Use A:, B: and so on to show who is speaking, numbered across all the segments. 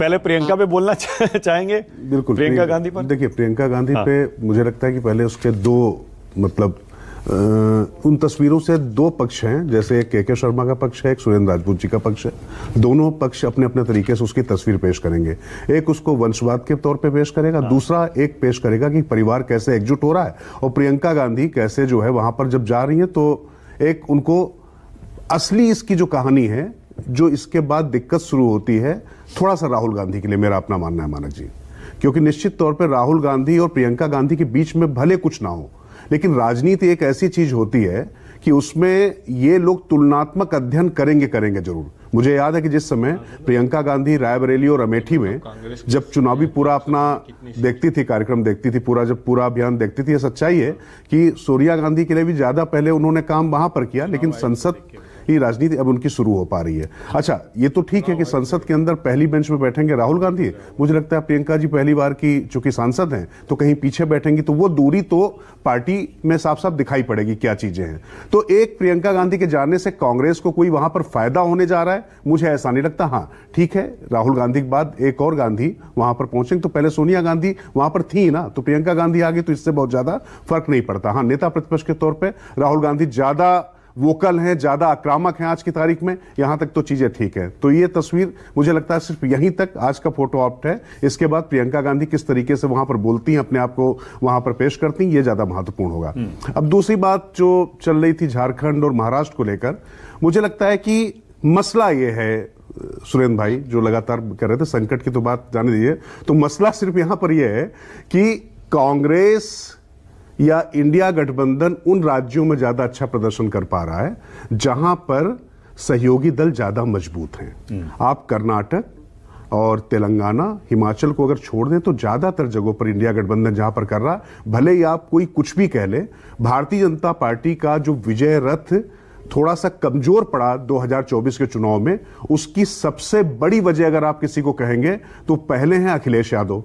A: पहले प्रियंका पे बोलना चाहेंगे बिल्कुल प्रियंका गांधी पर देखिए प्रियंका गांधी हाँ। पे मुझे लगता है कि पहले उसके दो मतलब आ, उन तस्वीरों से दो पक्ष हैं जैसे एक के के शर्मा का पक्ष है एक सुरेंद्र राजपूत जी का पक्ष है दोनों पक्ष अपने अपने तरीके से उसकी तस्वीर पेश करेंगे एक उसको वंशवाद के तौर पे पेश करेगा हाँ। दूसरा एक पेश करेगा कि परिवार कैसे एकजुट हो रहा है और प्रियंका गांधी कैसे जो है वहां पर जब जा रही है तो एक उनको असली इसकी जो कहानी है जो इसके बाद दिक्कत शुरू होती है थोड़ा सा राहुल गांधी के लिए मेरा अपना मानना है मानक जी क्योंकि निश्चित तौर पर राहुल गांधी और प्रियंका गांधी के बीच में भले कुछ ना हो लेकिन राजनीति एक ऐसी चीज होती है कि उसमें ये लोग तुलनात्मक अध्ययन करेंगे करेंगे जरूर मुझे याद है कि जिस समय प्रियंका गांधी रायबरेली और अमेठी में जब चुनावी पूरा अपना देखती थी कार्यक्रम देखती थी पूरा जब पूरा अभियान देखती थी यह सच्चाई है कि सोनिया गांधी के लिए भी ज्यादा पहले उन्होंने काम वहां पर किया लेकिन संसद लेकिन राजनीति अब उनकी शुरू हो पा रही है अच्छा ये तो ठीक है कि संसद के अंदर पहली बेंच में बैठेंगे राहुल गांधी मुझे लगता है प्रियंका जी पहली बार की चूंकि सांसद हैं तो कहीं पीछे बैठेंगी तो वो दूरी तो पार्टी में साफ साफ दिखाई पड़ेगी क्या चीजें हैं तो एक प्रियंका गांधी के जाने से कांग्रेस को कोई वहां पर फायदा होने जा रहा है मुझे ऐसा नहीं लगता हाँ ठीक है राहुल गांधी के बाद एक और गांधी वहां पर पहुंचेंगे तो पहले सोनिया गांधी वहां पर थी ना तो प्रियंका गांधी आ गई तो इससे बहुत ज्यादा फर्क नहीं पड़ता हाँ नेता प्रतिपक्ष के तौर पर राहुल गांधी ज्यादा वोकल हैं ज़्यादा आक्रामक हैं आज की तारीख में यहां तक तो चीज़ें ठीक है तो ये तस्वीर मुझे लगता है सिर्फ यहीं तक आज का फोटो ऑप्ट है इसके बाद प्रियंका गांधी किस तरीके से वहां पर बोलती हैं अपने आप को वहां पर पेश करती हैं ये ज़्यादा महत्वपूर्ण होगा हम्म। अब दूसरी बात जो चल रही थी झारखंड और महाराष्ट्र को लेकर मुझे लगता है कि मसला ये है सुरेंद्र भाई जो लगातार कर रहे थे संकट की तो बात जाने दीजिए तो मसला सिर्फ यहां पर यह है कि कांग्रेस या इंडिया गठबंधन उन राज्यों में ज़्यादा अच्छा प्रदर्शन कर पा रहा है जहां पर सहयोगी दल ज़्यादा मजबूत हैं हम्म। आप कर्नाटक और तेलंगाना हिमाचल को अगर छोड़ दें तो ज़्यादातर जगहों पर इंडिया गठबंधन जहां पर कर रहा भले ही आप कोई कुछ भी कह लें भारतीय जनता पार्टी का जो विजय रथ थोड़ा सा कमजोर पड़ा 2024 के चुनाव में उसकी सबसे बड़ी वजह अगर आप किसी को कहेंगे तो पहले हैं अखिलेश यादव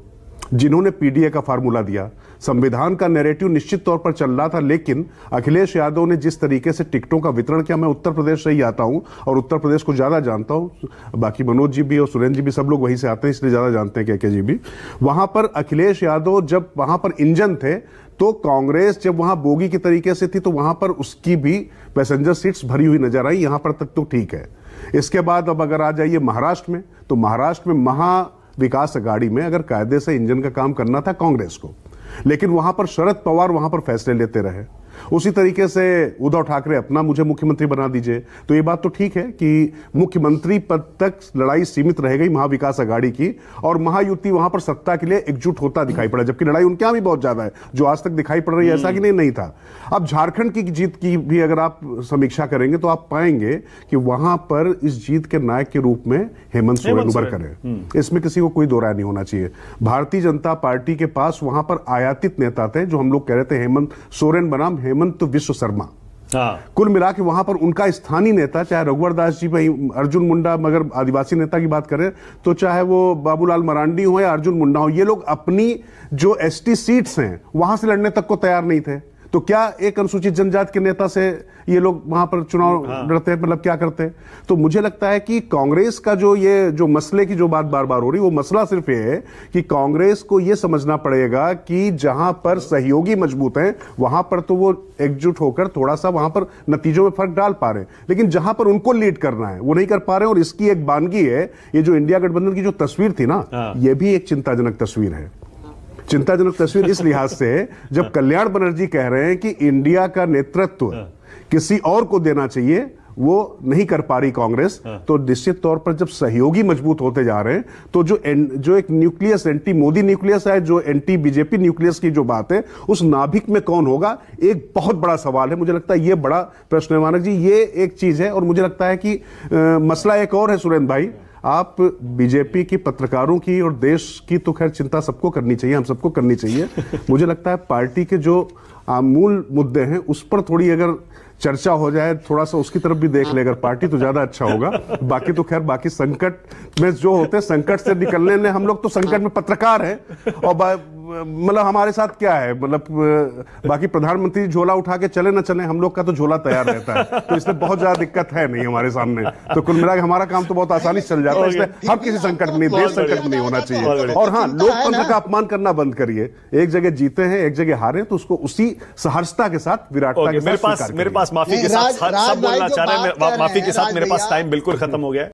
A: जिन्होंने पीडीए का फार्मूला दिया संविधान का नेरेटिव निश्चित तौर पर चल रहा था लेकिन अखिलेश यादव ने जिस तरीके से टिकटों का वितरण किया मैं उत्तर प्रदेश से ही आता हूं और उत्तर प्रदेश को ज़्यादा जानता हूं बाकी मनोज जी भी और सुरेंद्र जी भी सब लोग वहीं से आते हैं इसलिए ज़्यादा जानते हैं के जी भी वहां पर अखिलेश यादव जब वहां पर इंजन थे तो कांग्रेस जब वहां बोगी के तरीके से थी तो वहां पर उसकी भी पैसेंजर सीट्स भरी हुई नजर आई यहां पर तक तो ठीक है इसके बाद अब अगर आ जाइए महाराष्ट्र में तो महाराष्ट्र में महा विकास अगाड़ी में अगर कायदे से इंजन का काम करना था कांग्रेस को लेकिन वहां पर शरद पवार वहां पर फैसले लेते रहे उसी तरीके से उद्धव ठाकरे अपना मुझे मुख्यमंत्री बना दीजिए तो ये बात तो ठीक है कि मुख्यमंत्री पद तक लड़ाई सीमित रह गई महाविकास आघाड़ी की और महायुति वहां पर सत्ता के लिए एकजुट होता दिखाई पड़ा जबकि लड़ाई उनके यहां भी बहुत ज्यादा है जो आज तक दिखाई पड़ रही है ऐसा हम्म। कि नहीं नहीं था अब झारखंड की जीत की भी अगर आप समीक्षा करेंगे तो आप पाएंगे कि वहां पर इस जीत के नायक के रूप में हेमंत सोरेन उभर करें हम्म। इसमें किसी को कोई दो नहीं होना चाहिए भारतीय जनता पार्टी के पास वहां पर आयातित नेता थे जो हम लोग कह रहे थे हेमंत सोरेन बनाम हेमंत हेमंत विश्व शर्मा हाँ। कुल मिला के वहां पर उनका स्थानीय नेता चाहे रघुवर दास जी भाई अर्जुन मुंडा मगर आदिवासी नेता की बात करें तो चाहे वो बाबूलाल मरांडी हो या अर्जुन मुंडा हो ये लोग अपनी जो एसटी सीट्स हैं वहां से लड़ने तक को तैयार नहीं थे तो क्या एक अनुसूचित जनजाति के नेता से ये लोग वहां पर चुनाव हाँ। लड़ते हैं मतलब क्या करते हैं तो मुझे लगता है कि कांग्रेस का जो ये जो मसले की जो बात बार बार हो रही वो मसला सिर्फ ये है कि कांग्रेस को ये समझना पड़ेगा कि जहां पर सहयोगी मजबूत हैं वहां पर तो वो एकजुट होकर थोड़ा सा वहां पर नतीजों में फर्क डाल पा रहे हैं लेकिन जहां पर उनको लीड करना है वो नहीं कर पा रहे और इसकी एक बानगी है ये जो इंडिया गठबंधन की जो तस्वीर थी ना हाँ। ये भी एक चिंताजनक तस्वीर है चिंताजनक तस्वीर इस लिहाज से है जब हाँ। कल्याण बनर्जी कह रहे हैं कि इंडिया का नेतृत्व हाँ। किसी और को देना चाहिए वो नहीं कर पा रही कांग्रेस हाँ। तो निश्चित तौर पर जब सहयोगी मजबूत होते जा रहे हैं तो जो एन, जो एक न्यूक्लियस एंटी मोदी न्यूक्लियस है जो एंटी बीजेपी न्यूक्लियस की जो बात है उस नाभिक में कौन होगा एक बहुत बड़ा सवाल है मुझे लगता है ये बड़ा प्रश्न है मानक जी ये एक चीज है और मुझे लगता है कि आ, मसला एक और है सुरेंद्र भाई हाँ। आप बीजेपी की पत्रकारों की और देश की तो खैर चिंता सबको करनी चाहिए हम सबको करनी चाहिए मुझे लगता है पार्टी के जो मूल मुद्दे हैं उस पर थोड़ी अगर चर्चा हो जाए थोड़ा सा उसकी तरफ भी देख ले अगर पार्टी तो ज्यादा अच्छा होगा बाकी तो खैर बाकी संकट में जो होते हैं संकट से निकलने में हम लोग तो संकट में पत्रकार हैं और मतलब हमारे साथ क्या है मतलब बाकी प्रधानमंत्री झोला उठा के चले ना चले हम लोग का तो झोला तैयार रहता है तो इसमें बहुत ज्यादा दिक्कत है नहीं हमारे सामने तो कुल मिला हमारा काम तो बहुत आसानी से चल जाता है इसलिए हम किसी संकट में नहीं देश संकट में नहीं होना चाहिए और हाँ लोकतंत्र का अपमान करना बंद करिए एक जगह जीते हैं एक जगह हारे तो उसको उसी सहर्षता के साथ विराटता के साथ मेरे पास मेरे पास माफी के साथ माफी के साथ मेरे पास टाइम बिल्कुल खत्म हो गया